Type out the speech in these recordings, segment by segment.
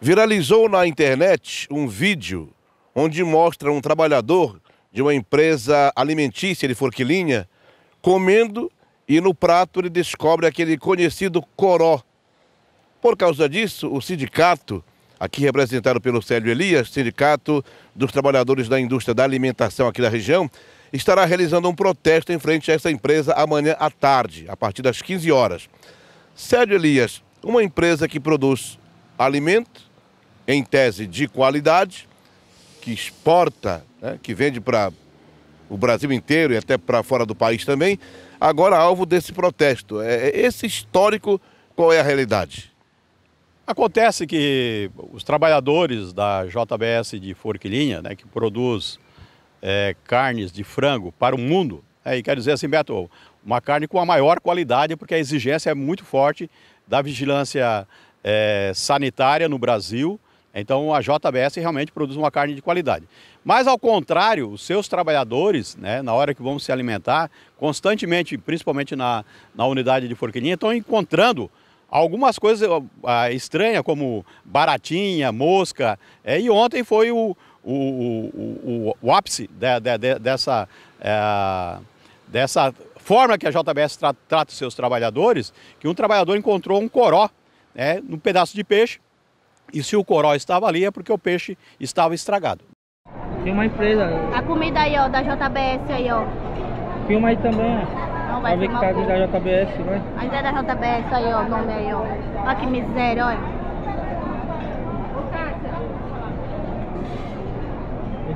Viralizou na internet um vídeo onde mostra um trabalhador de uma empresa alimentícia de Forquilinha comendo e no prato ele descobre aquele conhecido coró. Por causa disso, o sindicato, aqui representado pelo Célio Elias, Sindicato dos Trabalhadores da Indústria da Alimentação aqui da região, estará realizando um protesto em frente a essa empresa amanhã à tarde, a partir das 15 horas. Célio Elias, uma empresa que produz alimento, em tese de qualidade, que exporta, né, que vende para o Brasil inteiro e até para fora do país também, agora alvo desse protesto. É, é, esse histórico, qual é a realidade? Acontece que os trabalhadores da JBS de Forquilinha, né, que produz é, carnes de frango para o mundo, é, e quer dizer assim, Beto, uma carne com a maior qualidade, porque a exigência é muito forte da vigilância é, sanitária no Brasil então a JBS realmente produz uma carne de qualidade. Mas ao contrário, os seus trabalhadores, né, na hora que vão se alimentar, constantemente, principalmente na, na unidade de forquilinha, estão encontrando algumas coisas estranhas, como baratinha, mosca. É, e ontem foi o, o, o, o, o ápice de, de, de, dessa, é, dessa forma que a JBS tra trata os seus trabalhadores, que um trabalhador encontrou um coró né, num pedaço de peixe e se o coral estava ali é porque o peixe estava estragado. Tem uma empresa. A comida aí, ó, da JBS aí, ó. Filma aí também, ó. Não vai ver que tá aqui da JBS, vai. Mas é da JBS aí, ó, o nome aí, ó. Olha que miséria, olha.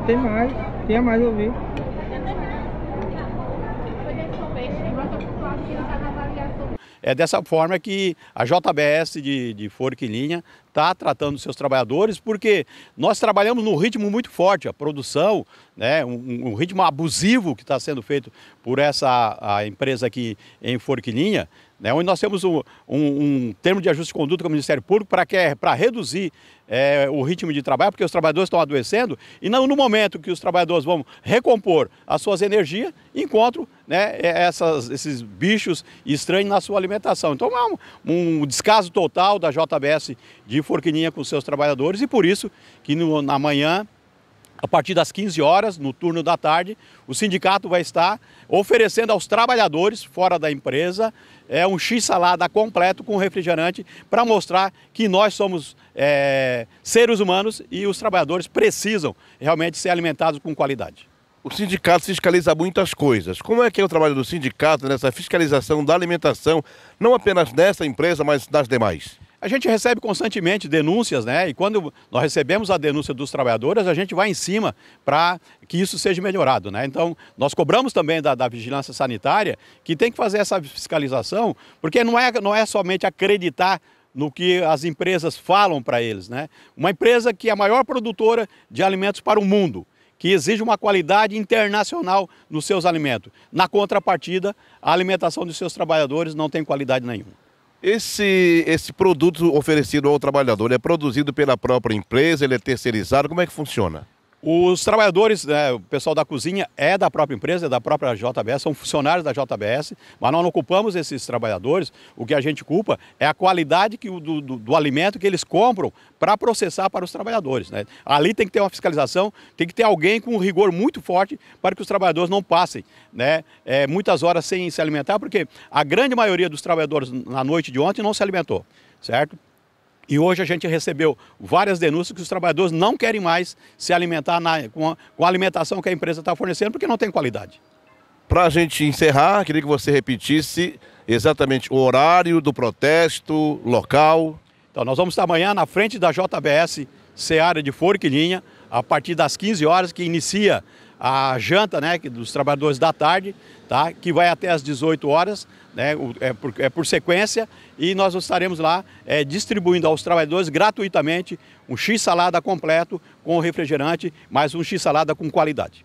Tem mais, tem mais eu vi. Tem mais. Depois eles vão ver. Eles vão estar com é dessa forma que a JBS de, de Forquilinha está tratando seus trabalhadores, porque nós trabalhamos num ritmo muito forte, a produção, né, um, um ritmo abusivo que está sendo feito por essa a empresa aqui em Forquilinha, né, onde nós temos um, um, um, termo de ajuste de conduta com o Ministério Público para, para reduzir é, o ritmo de trabalho, porque os trabalhadores estão adoecendo, e não no momento que os trabalhadores vão recompor as suas energias, encontram né, é, essas, esses bichos estranhos na sua alimentação. Então é um, um descaso total da JBS de Forquininha com seus trabalhadores, e por isso que no, na manhã a partir das 15 horas, no turno da tarde, o sindicato vai estar oferecendo aos trabalhadores fora da empresa é, um x-salada completo com refrigerante para mostrar que nós somos é, seres humanos e os trabalhadores precisam realmente ser alimentados com qualidade. O sindicato fiscaliza muitas coisas. Como é que é o trabalho do sindicato nessa fiscalização da alimentação, não apenas nessa empresa, mas das demais? A gente recebe constantemente denúncias, né? E quando nós recebemos a denúncia dos trabalhadores, a gente vai em cima para que isso seja melhorado, né? Então, nós cobramos também da, da, vigilância sanitária que tem que fazer essa fiscalização, porque não é, não é somente acreditar no que as empresas falam para eles, né? Uma empresa que é a maior produtora de alimentos para o mundo, que exige uma qualidade internacional nos seus alimentos. Na contrapartida, a alimentação dos seus trabalhadores não tem qualidade nenhuma. Esse, esse produto oferecido ao trabalhador é produzido pela própria empresa, ele é terceirizado, como é que funciona? Os trabalhadores, né, o pessoal da cozinha é da própria empresa, é da própria JBS, são funcionários da JBS, mas nós não culpamos esses trabalhadores. O que a gente culpa é a qualidade que, do, do, do alimento que eles compram para processar para os trabalhadores. Né? Ali tem que ter uma fiscalização, tem que ter alguém com um rigor muito forte para que os trabalhadores não passem né, é, muitas horas sem se alimentar, porque a grande maioria dos trabalhadores na noite de ontem não se alimentou, certo? E hoje a gente recebeu várias denúncias que os trabalhadores não querem mais se alimentar na, com, a, com a alimentação que a empresa está fornecendo porque não tem qualidade. Para a gente encerrar, queria que você repetisse exatamente o horário do protesto, local. Então, nós vamos estar amanhã na frente da JBS Seara de Forquilinha, a partir das 15 horas, que inicia a janta né, dos trabalhadores da tarde, tá, que vai até as 18 horas, né, é, por, é por sequência, e nós estaremos lá é, distribuindo aos trabalhadores gratuitamente um X-salada completo com refrigerante, mais um X-salada com qualidade.